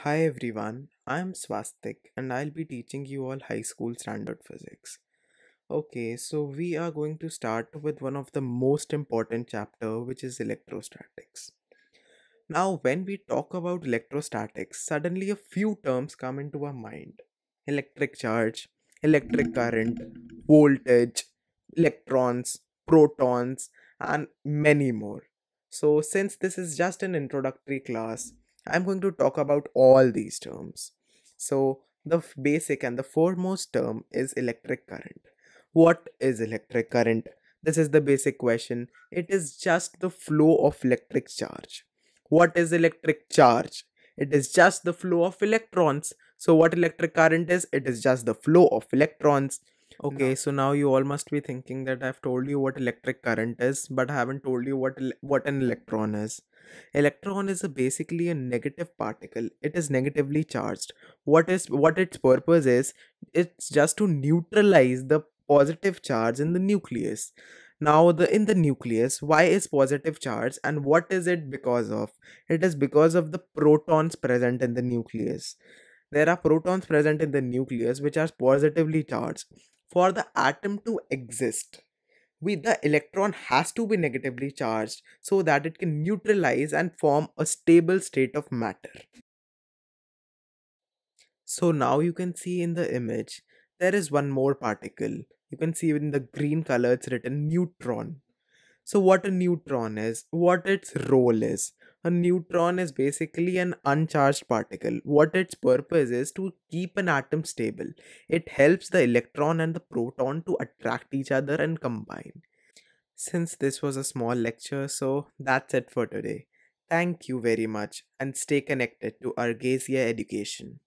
Hi everyone, I am Swastik and I'll be teaching you all high school standard physics. Okay, so we are going to start with one of the most important chapter which is electrostatics. Now when we talk about electrostatics, suddenly a few terms come into our mind. Electric charge, electric current, voltage, electrons, protons and many more. So since this is just an introductory class, I'm going to talk about all these terms. So the basic and the foremost term is electric current. What is electric current? This is the basic question. It is just the flow of electric charge. What is electric charge? It is just the flow of electrons. So what electric current is? It is just the flow of electrons. Okay, no. so now you all must be thinking that I've told you what electric current is, but I haven't told you what what an electron is electron is a basically a negative particle it is negatively charged what is what its purpose is it's just to neutralize the positive charge in the nucleus now the in the nucleus why is positive charge and what is it because of it is because of the protons present in the nucleus there are protons present in the nucleus which are positively charged for the atom to exist the electron has to be negatively charged so that it can neutralize and form a stable state of matter. So now you can see in the image there is one more particle. You can see in the green color it's written neutron. So what a neutron is, what its role is. A neutron is basically an uncharged particle. What its purpose is to keep an atom stable. It helps the electron and the proton to attract each other and combine. Since this was a small lecture, so that's it for today. Thank you very much and stay connected to Argasia Education.